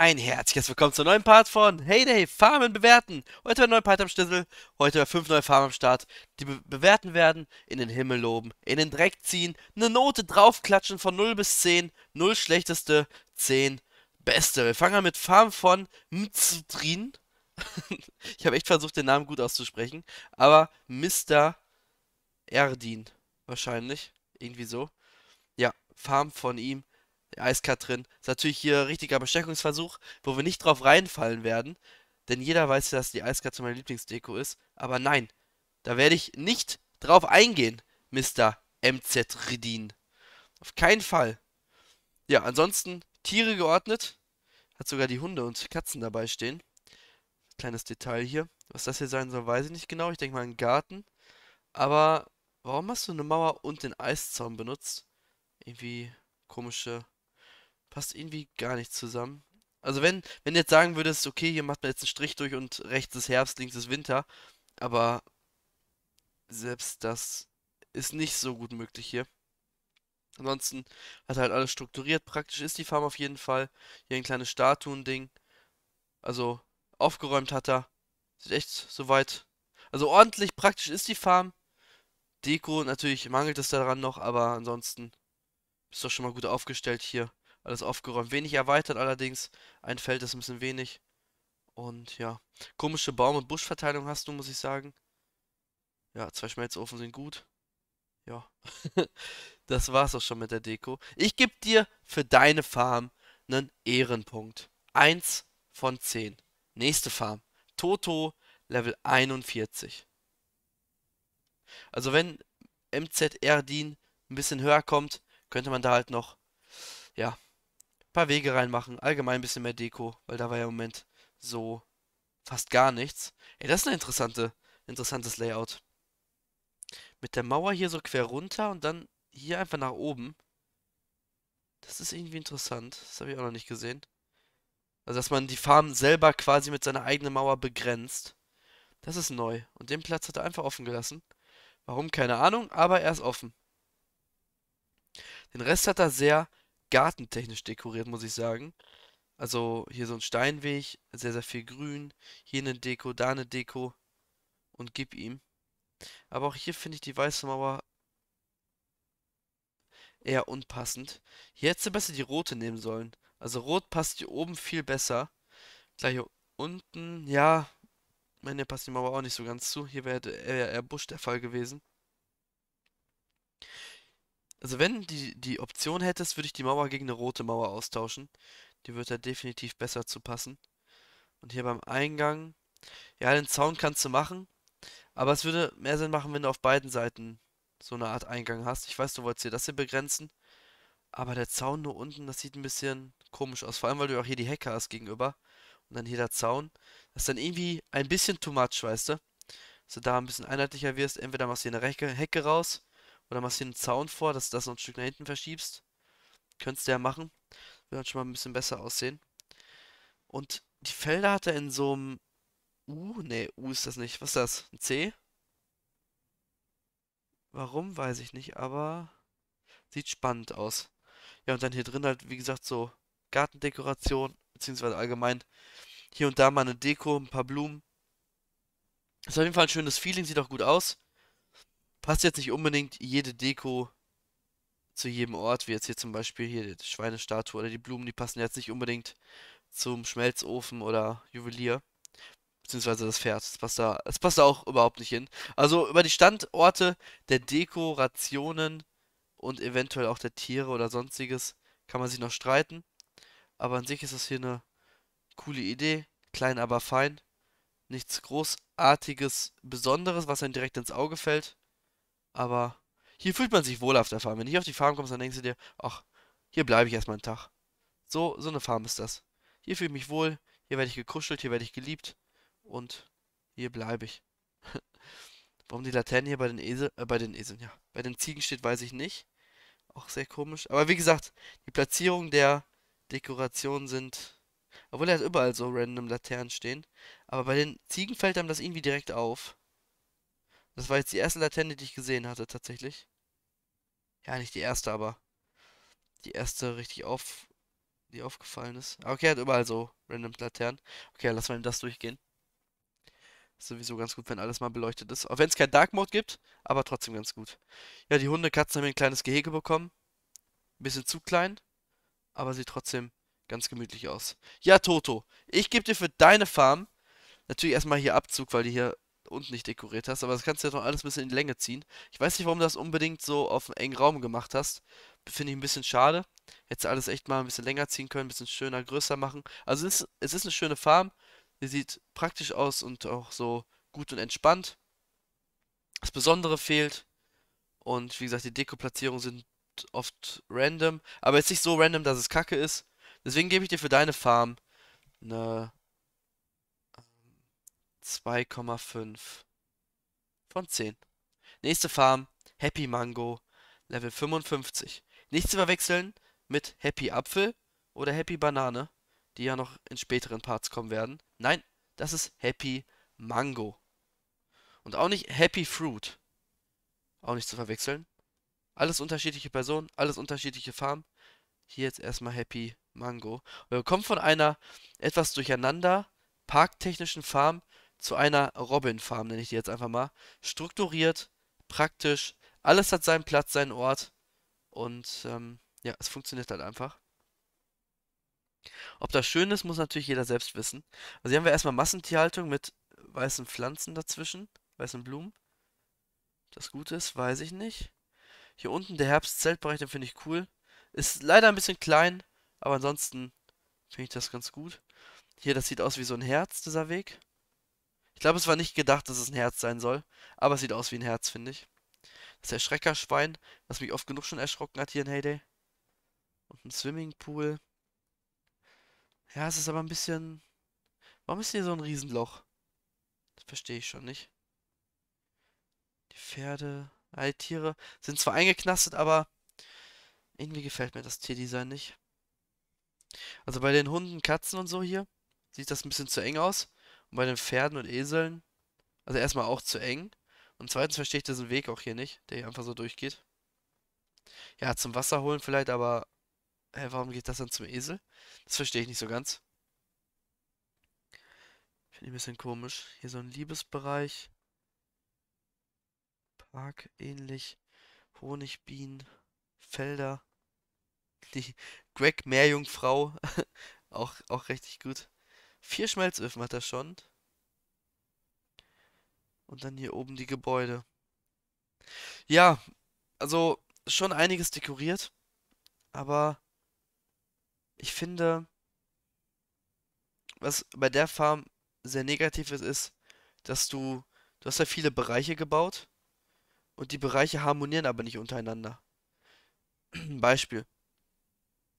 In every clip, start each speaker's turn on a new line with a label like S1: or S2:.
S1: Ein herzliches Willkommen zur neuen Part von Heyday Farmen bewerten. Heute ein neuer Part am Schlüssel. Heute fünf neue Farmen am Start, die be bewerten werden, in den Himmel loben, in den Dreck ziehen, eine Note draufklatschen von 0 bis 10. 0 schlechteste, 10 beste. Wir fangen an mit Farm von Mzutrin. ich habe echt versucht, den Namen gut auszusprechen, aber Mr. Erdin wahrscheinlich. Irgendwie so. Ja, Farm von ihm. Eiskat drin. Ist natürlich hier ein richtiger Bestechungsversuch, wo wir nicht drauf reinfallen werden. Denn jeder weiß, dass die Eiskarte meine Lieblingsdeko ist. Aber nein, da werde ich nicht drauf eingehen, Mr. MZ Redin. Auf keinen Fall. Ja, ansonsten Tiere geordnet. Hat sogar die Hunde und Katzen dabei stehen. Kleines Detail hier. Was das hier sein soll, weiß ich nicht genau. Ich denke mal ein Garten. Aber warum hast du eine Mauer und den Eiszaun benutzt? Irgendwie komische passt irgendwie gar nicht zusammen. Also wenn, wenn du jetzt sagen würdest, okay, hier macht man jetzt einen Strich durch und rechts ist Herbst, links ist Winter, aber selbst das ist nicht so gut möglich hier. Ansonsten hat halt alles strukturiert. Praktisch ist die Farm auf jeden Fall. Hier ein kleines Statuen-Ding. Also aufgeräumt hat er. Sieht echt soweit. Also ordentlich praktisch ist die Farm. Deko natürlich mangelt es daran noch, aber ansonsten ist doch schon mal gut aufgestellt hier. Alles aufgeräumt. Wenig erweitert allerdings. Ein Feld ist ein bisschen wenig. Und ja. Komische Baum- und Buschverteilung hast du, muss ich sagen. Ja, zwei Schmelzofen sind gut. Ja. das war's auch schon mit der Deko. Ich gebe dir für deine Farm einen Ehrenpunkt. Eins von zehn. Nächste Farm. Toto Level 41. Also wenn MZR-Din ein bisschen höher kommt, könnte man da halt noch, ja, paar Wege reinmachen. Allgemein ein bisschen mehr Deko, weil da war ja im Moment so fast gar nichts. Ey, das ist ein interessante, interessantes Layout. Mit der Mauer hier so quer runter und dann hier einfach nach oben. Das ist irgendwie interessant. Das habe ich auch noch nicht gesehen. Also, dass man die Farm selber quasi mit seiner eigenen Mauer begrenzt. Das ist neu. Und den Platz hat er einfach offen gelassen. Warum, keine Ahnung, aber er ist offen. Den Rest hat er sehr gartentechnisch dekoriert, muss ich sagen. Also hier so ein Steinweg, sehr, sehr viel Grün. Hier eine Deko, da eine Deko. Und gib ihm. Aber auch hier finde ich die weiße Mauer eher unpassend. Hier hättest du besser die rote nehmen sollen. Also rot passt hier oben viel besser. Gleich hier unten, ja. Meine passt die Mauer auch nicht so ganz zu. Hier wäre äh, eher Busch der Fall gewesen. Also wenn die die Option hättest, würde ich die Mauer gegen eine rote Mauer austauschen. Die wird da definitiv besser zu passen. Und hier beim Eingang, ja, den Zaun kannst du machen, aber es würde mehr Sinn machen, wenn du auf beiden Seiten so eine Art Eingang hast. Ich weiß, du wolltest hier das hier begrenzen, aber der Zaun nur unten, das sieht ein bisschen komisch aus. Vor allem, weil du auch hier die Hecke hast gegenüber und dann hier der Zaun. Das ist dann irgendwie ein bisschen too much, weißt du? Dass du da ein bisschen einheitlicher wirst. Entweder machst du hier eine Hecke raus oder machst hier einen Zaun vor, dass du das noch ein Stück nach hinten verschiebst. Könntest du ja machen. Wird dann schon mal ein bisschen besser aussehen. Und die Felder hat er in so einem U? Ne, U ist das nicht. Was ist das? Ein C? Warum, weiß ich nicht, aber sieht spannend aus. Ja, und dann hier drin halt, wie gesagt, so Gartendekoration, beziehungsweise allgemein hier und da mal eine Deko, ein paar Blumen. Ist auf jeden Fall ein schönes Feeling, sieht auch gut aus passt jetzt nicht unbedingt jede Deko zu jedem Ort, wie jetzt hier zum Beispiel hier die Schweinestatue oder die Blumen, die passen jetzt nicht unbedingt zum Schmelzofen oder Juwelier. Beziehungsweise das Pferd. Das passt, da, das passt da auch überhaupt nicht hin. Also über die Standorte der Dekorationen und eventuell auch der Tiere oder sonstiges kann man sich noch streiten. Aber an sich ist das hier eine coole Idee. Klein, aber fein. Nichts Großartiges, Besonderes, was einem direkt ins Auge fällt. Aber hier fühlt man sich wohl auf der Farm. Wenn du hier auf die Farm kommst, dann denkst du dir, ach, hier bleibe ich erstmal einen Tag. So, so eine Farm ist das. Hier fühle ich mich wohl, hier werde ich gekuschelt, hier werde ich geliebt und hier bleibe ich. Warum die Laterne hier bei den Esel, äh, bei den Eseln, ja, bei den Ziegen steht, weiß ich nicht. Auch sehr komisch. Aber wie gesagt, die Platzierung der Dekorationen sind. Obwohl er hat überall so random Laternen stehen. Aber bei den Ziegen fällt einem das irgendwie direkt auf. Das war jetzt die erste Laterne, die ich gesehen hatte, tatsächlich. Ja, nicht die erste, aber die erste richtig auf, die aufgefallen ist. Ah, okay, er hat überall so random Laternen. Okay, lass mal ihm das durchgehen. Ist sowieso ganz gut, wenn alles mal beleuchtet ist. Auch wenn es kein Dark Mode gibt, aber trotzdem ganz gut. Ja, die Hunde, Katzen haben ein kleines Gehege bekommen. Ein bisschen zu klein, aber sieht trotzdem ganz gemütlich aus. Ja, Toto, ich gebe dir für deine Farm natürlich erstmal hier Abzug, weil die hier unten nicht dekoriert hast, aber das kannst du ja doch alles ein bisschen in die Länge ziehen. Ich weiß nicht, warum du das unbedingt so auf einen engen Raum gemacht hast. Finde ich ein bisschen schade. Hättest du alles echt mal ein bisschen länger ziehen können, ein bisschen schöner, größer machen. Also es ist, es ist eine schöne Farm. Sie sieht praktisch aus und auch so gut und entspannt. Das Besondere fehlt. Und wie gesagt, die Dekoplatzierungen sind oft random. Aber jetzt nicht so random, dass es kacke ist. Deswegen gebe ich dir für deine Farm eine 2,5 von 10. Nächste Farm, Happy Mango, Level 55. Nicht zu verwechseln mit Happy Apfel oder Happy Banane, die ja noch in späteren Parts kommen werden. Nein, das ist Happy Mango. Und auch nicht Happy Fruit. Auch nicht zu verwechseln. Alles unterschiedliche Personen, alles unterschiedliche Farmen. Hier jetzt erstmal Happy Mango. Wir kommen von einer etwas durcheinander parktechnischen Farm zu einer Robin-Farm, nenne ich die jetzt einfach mal. Strukturiert, praktisch, alles hat seinen Platz, seinen Ort und ähm, ja, es funktioniert halt einfach. Ob das schön ist, muss natürlich jeder selbst wissen. Also hier haben wir erstmal Massentierhaltung mit weißen Pflanzen dazwischen, weißen Blumen. Ob das gut ist, weiß ich nicht. Hier unten der Herbstzeltbereich, den finde ich cool. Ist leider ein bisschen klein, aber ansonsten finde ich das ganz gut. Hier, das sieht aus wie so ein Herz, dieser Weg. Ich glaube, es war nicht gedacht, dass es ein Herz sein soll, aber es sieht aus wie ein Herz, finde ich. Das Erschreckerschwein, was mich oft genug schon erschrocken hat hier in Heyday. Und ein Swimmingpool. Ja, es ist aber ein bisschen... Warum ist hier so ein Riesenloch? Das verstehe ich schon nicht. Die Pferde, alle Tiere sind zwar eingeknastet, aber irgendwie gefällt mir das Tierdesign nicht. Also bei den Hunden, Katzen und so hier sieht das ein bisschen zu eng aus. Und bei den Pferden und Eseln, also erstmal auch zu eng. Und zweitens verstehe ich diesen Weg auch hier nicht, der hier einfach so durchgeht. Ja, zum Wasser holen vielleicht, aber hä, warum geht das dann zum Esel? Das verstehe ich nicht so ganz. Finde ich ein bisschen komisch. Hier so ein Liebesbereich. Park ähnlich. Honigbienen. Felder. Die Greg Meerjungfrau. auch, auch richtig gut. Vier Schmelzöfen hat er schon. Und dann hier oben die Gebäude. Ja, also schon einiges dekoriert. Aber ich finde, was bei der Farm sehr negativ ist, ist, dass du, du hast ja viele Bereiche gebaut und die Bereiche harmonieren aber nicht untereinander. Beispiel,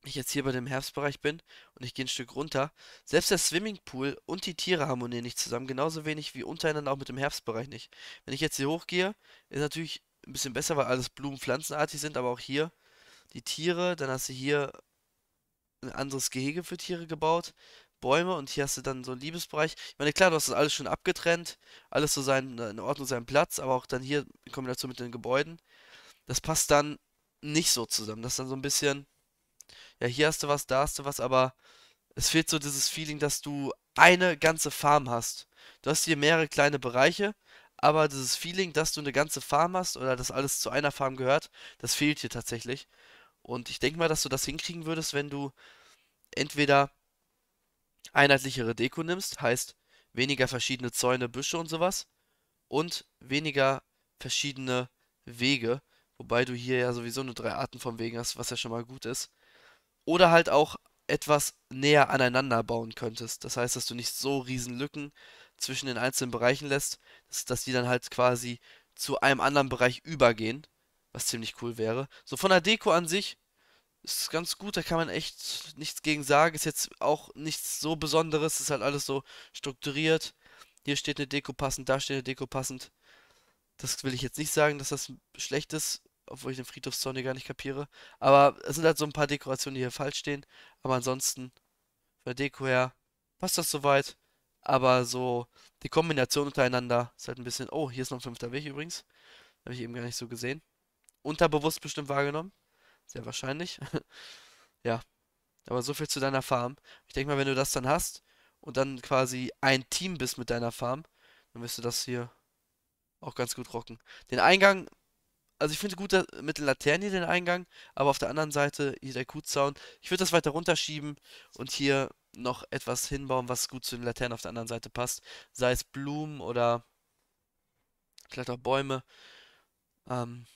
S1: ich jetzt hier bei dem Herbstbereich bin und ich gehe ein Stück runter, selbst der Swimmingpool und die Tiere harmonieren nicht zusammen, genauso wenig wie untereinander auch mit dem Herbstbereich nicht. Wenn ich jetzt hier hochgehe, ist natürlich ein bisschen besser, weil alles Blumenpflanzenartig sind, aber auch hier die Tiere, dann hast du hier ein anderes Gehege für Tiere gebaut, Bäume und hier hast du dann so einen Liebesbereich. Ich meine, klar, du hast das alles schon abgetrennt, alles so seinen, in Ordnung seinen Platz, aber auch dann hier in Kombination mit den Gebäuden. Das passt dann nicht so zusammen. Das ist dann so ein bisschen ja, hier hast du was, da hast du was, aber es fehlt so dieses Feeling, dass du eine ganze Farm hast. Du hast hier mehrere kleine Bereiche, aber dieses Feeling, dass du eine ganze Farm hast oder dass alles zu einer Farm gehört, das fehlt hier tatsächlich. Und ich denke mal, dass du das hinkriegen würdest, wenn du entweder einheitlichere Deko nimmst, heißt weniger verschiedene Zäune, Büsche und sowas und weniger verschiedene Wege, wobei du hier ja sowieso nur drei Arten von Wegen hast, was ja schon mal gut ist oder halt auch etwas näher aneinander bauen könntest. Das heißt, dass du nicht so riesen Lücken zwischen den einzelnen Bereichen lässt, dass, dass die dann halt quasi zu einem anderen Bereich übergehen, was ziemlich cool wäre. So von der Deko an sich ist ganz gut, da kann man echt nichts gegen sagen. Ist jetzt auch nichts so Besonderes, ist halt alles so strukturiert. Hier steht eine Deko passend, da steht eine Deko passend. Das will ich jetzt nicht sagen, dass das schlecht ist obwohl ich den Friedhofszorn hier gar nicht kapiere. Aber es sind halt so ein paar Dekorationen, die hier falsch stehen. Aber ansonsten, von der Deko her, passt das soweit. Aber so die Kombination untereinander ist halt ein bisschen. Oh, hier ist noch ein fünfter Weg übrigens. Habe ich eben gar nicht so gesehen. Unterbewusst bestimmt wahrgenommen. Sehr wahrscheinlich. ja. Aber so viel zu deiner Farm. Ich denke mal, wenn du das dann hast und dann quasi ein Team bist mit deiner Farm, dann wirst du das hier auch ganz gut rocken. Den Eingang also ich finde gut dass, mit der Laterne den Eingang, aber auf der anderen Seite hier der Q-Zaun. Ich würde das weiter runterschieben und hier noch etwas hinbauen, was gut zu den Laternen auf der anderen Seite passt. Sei es Blumen oder vielleicht auch Bäume. Ähm,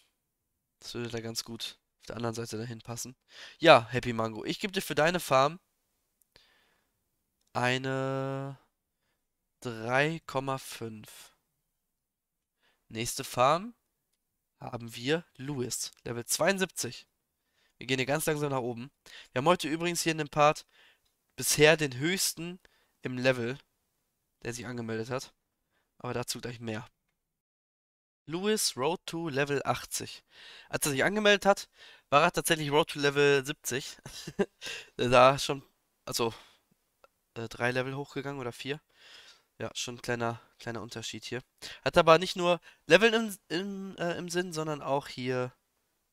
S1: das würde da ganz gut auf der anderen Seite dahin passen. Ja, Happy Mango, ich gebe dir für deine Farm eine 3,5. Nächste Farm haben wir Louis, Level 72. Wir gehen hier ganz langsam nach oben. Wir haben heute übrigens hier in dem Part bisher den höchsten im Level, der sich angemeldet hat. Aber dazu gleich mehr. Louis Road to Level 80. Als er sich angemeldet hat, war er tatsächlich Road to Level 70. da schon, also äh, drei Level hochgegangen oder vier. Ja, schon ein kleiner, kleiner Unterschied hier. Hat aber nicht nur Leveln im, im, äh, im Sinn, sondern auch hier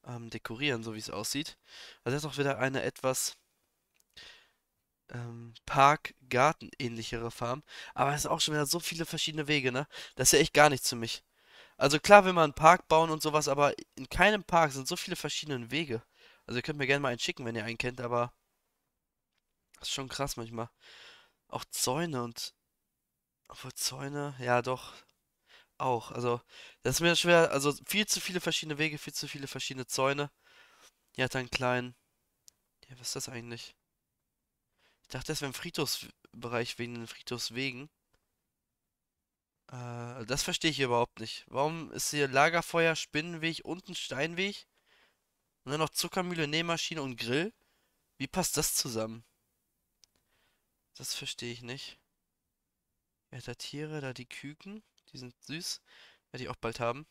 S1: ähm, dekorieren, so wie es aussieht. Also das ist auch wieder eine etwas ähm, Park-Garten-ähnlichere Farm. Aber es ist auch schon wieder so viele verschiedene Wege, ne? Das ist ja echt gar nichts für mich. Also klar will man einen Park bauen und sowas, aber in keinem Park sind so viele verschiedene Wege. Also ihr könnt mir gerne mal einen schicken, wenn ihr einen kennt, aber das ist schon krass manchmal. Auch Zäune und obwohl Zäune, ja doch, auch. Also, das ist mir schwer. Also, viel zu viele verschiedene Wege, viel zu viele verschiedene Zäune. Hier hat er einen kleinen. Ja, was ist das eigentlich? Ich dachte, das wäre ein Friedhofsbereich wegen den Friedhofswegen. Äh, das verstehe ich hier überhaupt nicht. Warum ist hier Lagerfeuer, Spinnenweg, unten Steinweg? Und dann noch Zuckermühle, Nähmaschine und Grill? Wie passt das zusammen? Das verstehe ich nicht. Er hat da Tiere, da die Küken. Die sind süß. Werde ich auch bald haben.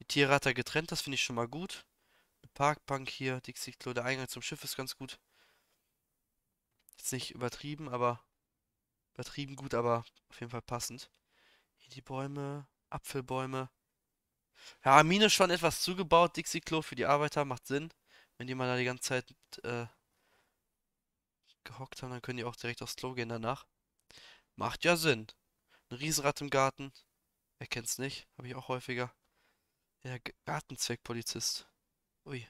S1: Die Tiere hat er getrennt, das finde ich schon mal gut. Eine Parkbank hier, Dixie-Klo, der Eingang zum Schiff ist ganz gut. Jetzt nicht übertrieben, aber... Übertrieben gut, aber auf jeden Fall passend. Hier die Bäume, Apfelbäume. Ja, Mine schon etwas zugebaut. Dixie-Klo für die Arbeiter macht Sinn. Wenn die mal da die ganze Zeit äh, gehockt haben, dann können die auch direkt aufs Klo gehen danach. Macht ja Sinn. Ein Riesenrad im Garten. Wer kennt's nicht? Habe ich auch häufiger. Der Gartenzweckpolizist. Ui.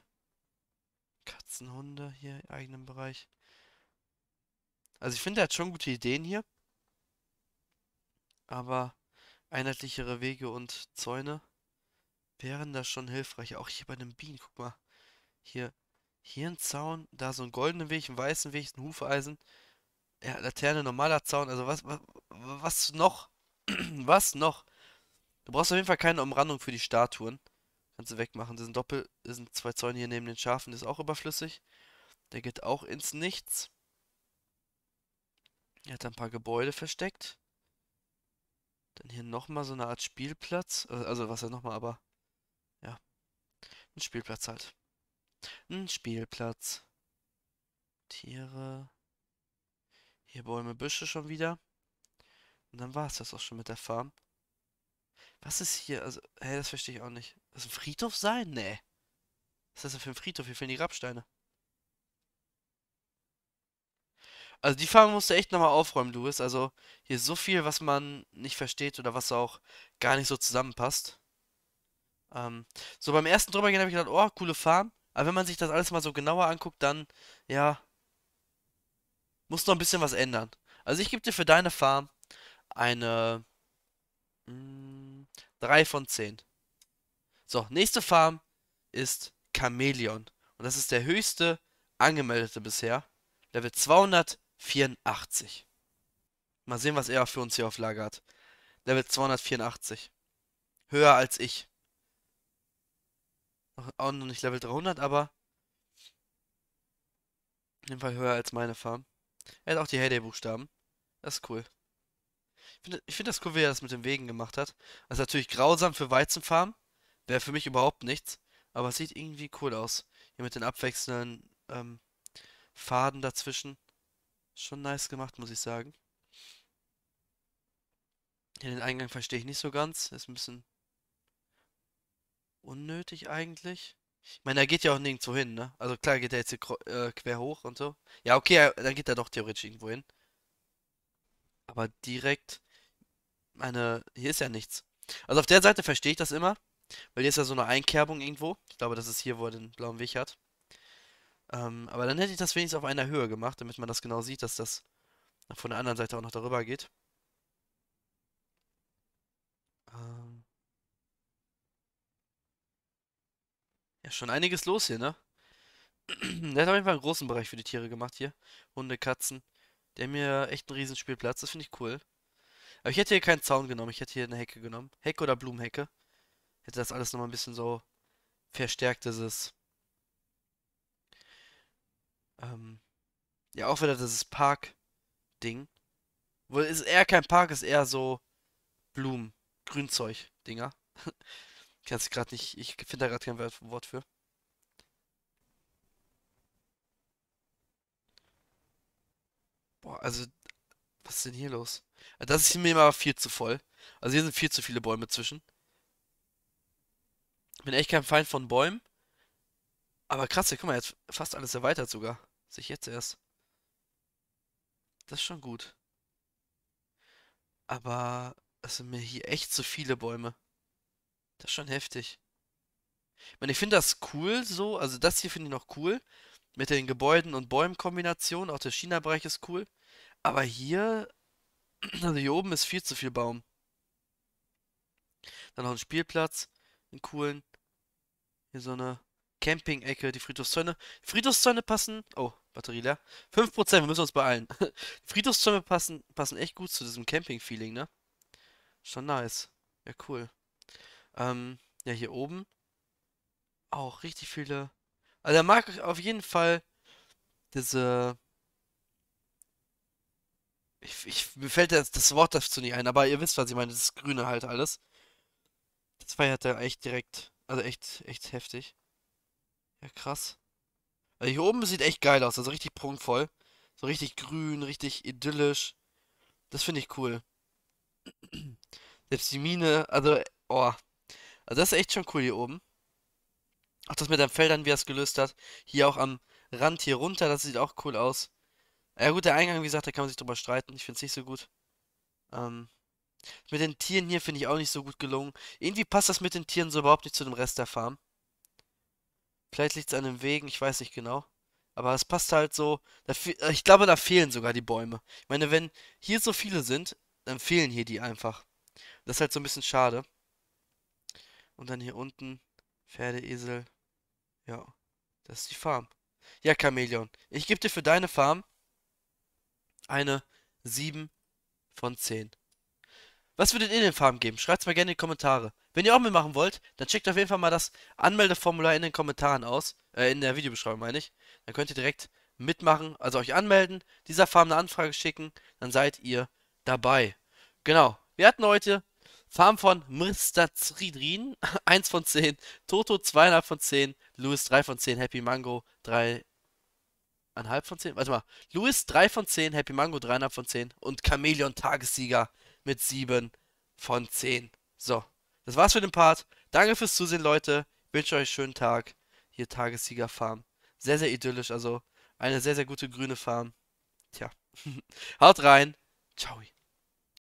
S1: Katzenhunde hier im eigenen Bereich. Also ich finde, er hat schon gute Ideen hier. Aber einheitlichere Wege und Zäune wären da schon hilfreich. Auch hier bei den Bienen, guck mal. Hier, hier ein Zaun, da so ein goldenen Weg, ein weißen Weg, ein Hufeisen. Ja, Laterne, normaler Zaun, also was, was, was noch? was noch? Du brauchst auf jeden Fall keine Umrandung für die Statuen. Kannst du wegmachen. Das sind Doppel, das sind zwei Zäune hier neben den Schafen, das ist auch überflüssig. Der geht auch ins Nichts. Er hat ein paar Gebäude versteckt. Dann hier nochmal so eine Art Spielplatz. Äh, also was er nochmal, aber. Ja. Ein Spielplatz halt. Ein Spielplatz. Tiere. Hier Bäume, Büsche schon wieder. Und dann war es das auch schon mit der Farm. Was ist hier? Also, hä, das verstehe ich auch nicht. Das ein Friedhof sein? Nee. Was ist das denn für ein Friedhof? Hier fehlen die Grabsteine. Also die Farm musst du echt nochmal aufräumen, Louis. Also hier ist so viel, was man nicht versteht oder was auch gar nicht so zusammenpasst. Ähm, so beim ersten drüber gehen habe ich gedacht, oh, coole Farm. Aber wenn man sich das alles mal so genauer anguckt, dann, ja, musst noch ein bisschen was ändern. Also ich gebe dir für deine Farm eine mh, mm, 3 von 10. So, nächste Farm ist Chameleon. Und das ist der höchste angemeldete bisher. Level 284. Mal sehen, was er für uns hier auf Lager hat. Level 284. Höher als ich. Auch noch nicht Level 300, aber... In dem Fall höher als meine Farm. Er hat auch die Heyday-Buchstaben. Das ist cool. Ich finde find das cool, wie er das mit den Wegen gemacht hat. Das also ist natürlich grausam für Weizenfarmen. Wäre für mich überhaupt nichts. Aber es sieht irgendwie cool aus. Hier mit den abwechselnden ähm, Faden dazwischen. Schon nice gemacht, muss ich sagen. Hier den Eingang verstehe ich nicht so ganz. Ist ein bisschen unnötig eigentlich. Ich meine, er geht ja auch nirgendwo hin, ne? Also klar geht er jetzt hier äh, quer hoch und so. Ja, okay, er- dann geht er doch theoretisch irgendwo hin. Aber direkt, meine, hier ist ja nichts. Also auf der Seite verstehe ich das immer, weil hier ist ja so eine Einkerbung irgendwo. Ich glaube, das ist hier, wo er den blauen Weg hat. Ähm, aber dann hätte ich das wenigstens auf einer Höhe gemacht, damit man das genau sieht, dass das von der anderen Seite auch noch darüber geht. Ja, schon einiges los hier, ne? Der hat auf jeden Fall einen großen Bereich für die Tiere gemacht hier. Hunde, Katzen. Der hat mir echt einen riesen Spielplatz. Das finde ich cool. Aber ich hätte hier keinen Zaun genommen. Ich hätte hier eine Hecke genommen. Hecke oder Blumenhecke. Hätte das alles nochmal ein bisschen so verstärkt, dass es... Ähm, ja, auch wieder dieses Park-Ding. Wohl ist eher kein Park, ist eher so Blumen, Grünzeug-Dinger. Kann es gerade nicht, ich finde da gerade kein Wort, für. Boah, also, was ist denn hier los? Das ist mir immer viel zu voll. Also hier sind viel zu viele Bäume zwischen. Bin echt kein Feind von Bäumen. Aber krass, hier, guck mal, jetzt fast alles erweitert sogar. Sich jetzt erst. Das ist schon gut. Aber es sind mir hier echt zu viele Bäume. Das ist schon heftig. Ich meine, ich finde das cool so, also das hier finde ich noch cool. Mit den Gebäuden und Bäumen-Kombinationen, auch der China-Bereich ist cool. Aber hier, also hier oben ist viel zu viel Baum. Dann noch ein Spielplatz, einen coolen. Hier so eine Camping-Ecke, die Friedhofszäune. Friedhofszäune passen. Oh, Batterie leer. 5%, wir müssen uns beeilen. Friedhofszäune passen, passen echt gut zu diesem Camping-Feeling, ne? Schon nice. Ja, cool. Ähm, ja, hier oben. Auch richtig viele. Also da mag ich auf jeden Fall diese. Ich, ich, mir fällt das, das Wort dazu nicht ein, aber ihr wisst, was ich meine. Das Grüne halt alles. Das feiert er echt direkt. Also echt, echt heftig. Ja, krass. Also hier oben sieht echt geil aus. Also richtig prunkvoll. So richtig grün, richtig idyllisch. Das finde ich cool. Selbst die Mine, also, oh, also das ist echt schon cool hier oben. Auch das mit den Feldern, wie er es gelöst hat. Hier auch am Rand hier runter, das sieht auch cool aus. Ja gut, der Eingang, wie gesagt, da kann man sich drüber streiten. Ich finde es nicht so gut. Ähm, mit den Tieren hier finde ich auch nicht so gut gelungen. Irgendwie passt das mit den Tieren so überhaupt nicht zu dem Rest der Farm. Vielleicht liegt es an den Wegen, ich weiß nicht genau. Aber es passt halt so. Äh, ich glaube, da fehlen sogar die Bäume. Ich meine, wenn hier so viele sind, dann fehlen hier die einfach. Das ist halt so ein bisschen schade. Und dann hier unten Pferdeesel. Ja, das ist die Farm. Ja, Chameleon, ich gebe dir für deine Farm eine 7 von 10. Was würdet ihr den Farm geben? Schreibt es mal gerne in die Kommentare. Wenn ihr auch mitmachen wollt, dann checkt auf jeden Fall mal das Anmeldeformular in den Kommentaren aus. Äh, in der Videobeschreibung meine ich. Dann könnt ihr direkt mitmachen, also euch anmelden, dieser Farm eine Anfrage schicken, dann seid ihr dabei. Genau. Wir hatten heute Farm von Mr. Zridrin, 1 von 10. Toto, 2,5 von 10. Louis, 3 von 10. Happy Mango, 3,5 von 10. Warte mal. Louis, 3 von 10. Happy Mango, 3,5 von 10. Und Chameleon, Tagessieger, mit 7 von 10. So, das war's für den Part. Danke fürs Zusehen, Leute. Ich wünsche euch einen schönen Tag. Hier Tagessieger Farm. Sehr, sehr idyllisch. Also eine sehr, sehr gute grüne Farm. Tja. Haut rein. Ciao.